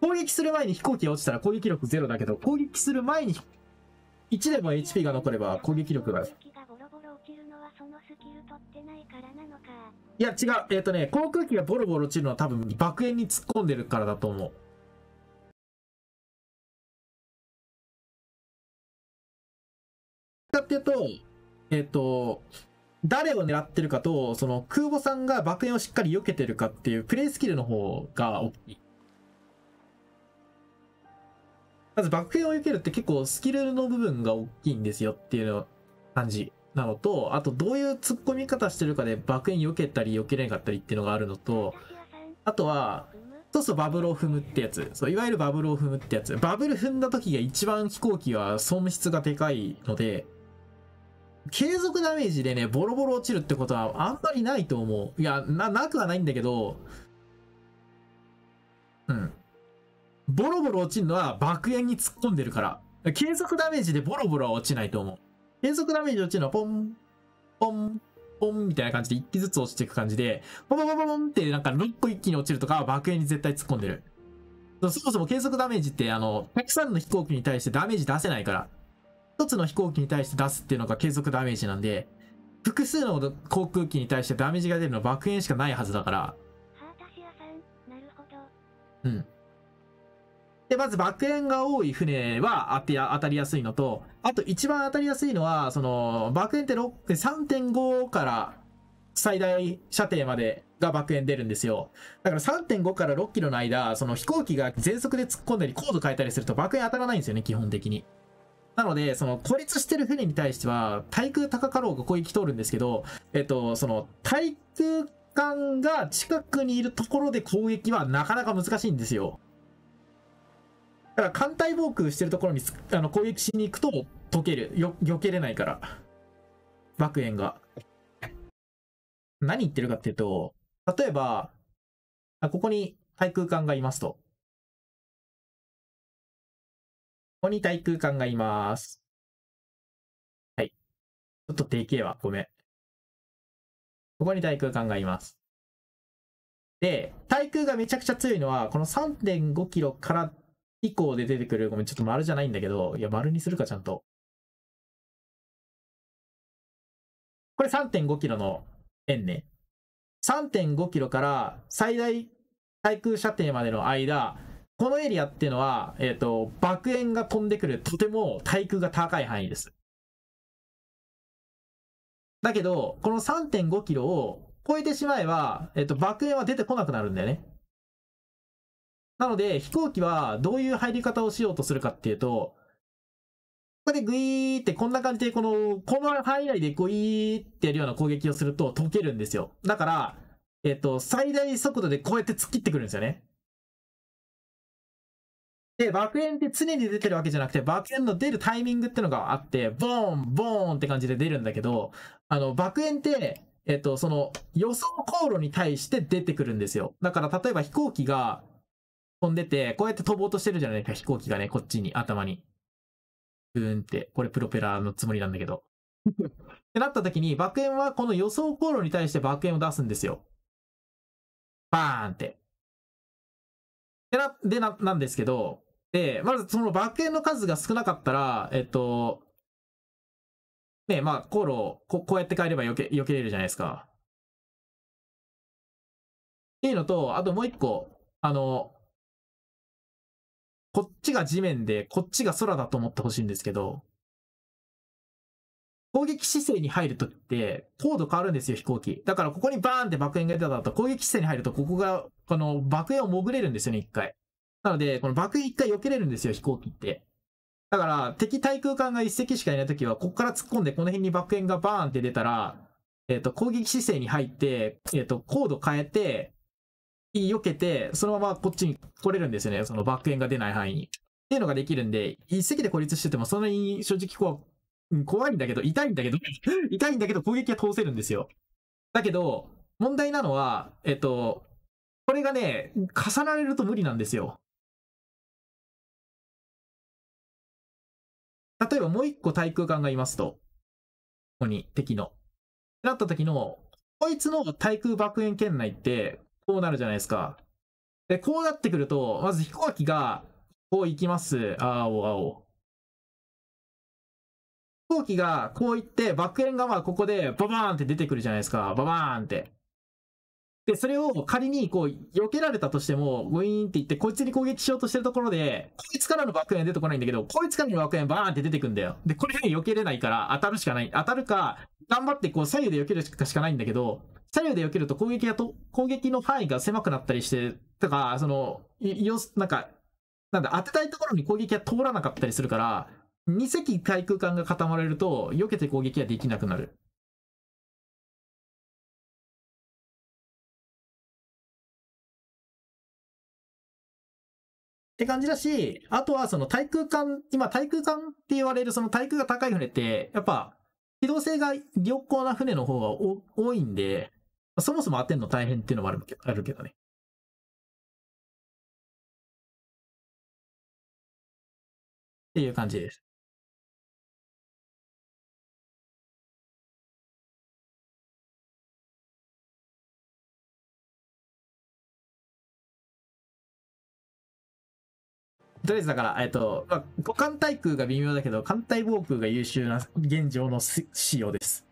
攻撃する前に飛行機が落ちたら攻撃力ゼロだけど、攻撃する前に1でも HP が残れば攻撃力が。いや違う、えっ、ー、とね、航空機がボロボロ落ちるのは多分爆炎に突っ込んでるからだと思う。かっていうと、えっ、ー、と、誰を狙ってるかと、その空母さんが爆炎をしっかり避けてるかっていうプレイスキルの方が大きい。まず爆炎を避けるって結構スキルの部分が大きいんですよっていうの感じなのと、あとどういう突っ込み方してるかで爆炎避けたり避けれなかったりっていうのがあるのと、あとは、そうそうバブルを踏むってやつ。そう、いわゆるバブルを踏むってやつ。バブル踏んだ時が一番飛行機は損失がでかいので、継続ダメージでね、ボロボロ落ちるってことはあんまりないと思う。いや、な、なくはないんだけど、ボロボロ落ちるのは爆炎に突っ込んでるから。継続ダメージでボロボロは落ちないと思う。継続ダメージ落ちるのはポン、ポン、ポンみたいな感じで一気ずつ落ちていく感じで、ポンポンポンポンってなんか6個一気に落ちるとかは爆炎に絶対突っ込んでる。そもそも継続ダメージってあの、たくさんの飛行機に対してダメージ出せないから。一つの飛行機に対して出すっていうのが継続ダメージなんで、複数の航空機に対してダメージが出るのは爆炎しかないはずだから。うん。で、まず爆炎が多い船は当て当たりやすいのと、あと一番当たりやすいのは、その、爆炎って3.5から最大射程までが爆炎出るんですよ。だから3.5から6キロの間、その飛行機が全速で突っ込んだり、高度変えたりすると爆炎当たらないんですよね、基本的に。なので、その孤立してる船に対しては、対空高かろうが攻撃通るんですけど、えっと、その、対空艦が近くにいるところで攻撃はなかなか難しいんですよ。だから艦隊防空してるところにあの攻撃しに行くと溶けるよ避けれないから爆炎が何言ってるかっていうと例えばあここに対空艦がいますとここに対空艦がいますはいちょっとでけえわごめんここに対空艦がいますで、対空がめちゃくちゃ強いのは、この3.5キロから以降で出てくる、ごめん、ちょっと丸じゃないんだけど、いや、丸にするか、ちゃんと。これ3.5キロの円ね。3.5キロから最大対空射程までの間、このエリアっていうのは、えっ、ー、と、爆炎が飛んでくる、とても対空が高い範囲です。だけど、この3.5キロを超えてしまえば、えっ、ー、と、爆炎は出てこなくなるんだよね。なので、飛行機はどういう入り方をしようとするかっていうと、ここでグイーってこんな感じで、この、この範囲内でグイーってやるような攻撃をすると溶けるんですよ。だから、えっと、最大速度でこうやって突っ切ってくるんですよね。で、爆炎って常に出てるわけじゃなくて、爆炎の出るタイミングってのがあって、ボーン、ボーンって感じで出るんだけど、あの、爆炎って、えっと、その予想航路に対して出てくるんですよ。だから、例えば飛行機が、飛んでて、こうやって飛ぼうとしてるじゃないですか、飛行機がね、こっちに、頭に。ブーンって、これプロペラのつもりなんだけど。ってなった時に、爆炎はこの予想航路に対して爆炎を出すんですよ。バーンって。で、な、でな、なんですけど、で、まずその爆炎の数が少なかったら、えっと、ねまあ、航路をここうやって変えればよけ、よけれるじゃないですか。っていうのと、あともう一個、あの、こっちが地面で、こっちが空だと思ってほしいんですけど、攻撃姿勢に入るときって、高度変わるんですよ、飛行機。だからここにバーンって爆炎が出たと、攻撃姿勢に入ると、ここが、この爆炎を潜れるんですよね、一回。なので、この爆炎一回避けれるんですよ、飛行機って。だから、敵対空間が一隻しかいないときは、ここから突っ込んで、この辺に爆炎がバーンって出たら、えっ、ー、と、攻撃姿勢に入って、えっ、ー、と、高度変えて、避けて、そのままこっちに来れるんですよね。その爆炎が出ない範囲に。っていうのができるんで、一石で孤立してても、そんなに正直怖、う、怖いんだけど、痛いんだけど、痛いんだけど攻撃は通せるんですよ。だけど、問題なのは、えっと、これがね、重なれると無理なんですよ。例えばもう一個対空艦がいますと。ここに敵の。ってなった時の、こいつの対空爆炎圏内って、こうなるじゃないですか。で、こうなってくると、まず飛行機が、こう行きます。青、青。飛行機がこう行って、爆炎がまあここでババーンって出てくるじゃないですか。ババーンって。で、それを仮にこう、避けられたとしても、ウィーンって言って、こいつに攻撃しようとしてるところで、こいつからの爆炎出てこないんだけど、こいつからの爆炎バーンって出てくんだよ。で、これに避けれないから当たるしかない。当たるか、頑張ってこう、左右で避けるしかしかないんだけど、左右で避けると攻撃がと、攻撃の範囲が狭くなったりして、とか、その、よ、なんか、なんだ、当てたいところに攻撃が通らなかったりするから、2隻対空間が固まれると、避けて攻撃ができなくなる。って感じだし、あとはその対空艦、今対空艦って言われるその対空が高い船って、やっぱ機動性が良好な船の方が多いんで、そもそも当てるの大変っていうのもあるあるけどね。っていう感じです。とりあえずだから、えっと、まあ、艦対空が微妙だけど、艦隊防空が優秀な現状の仕様です。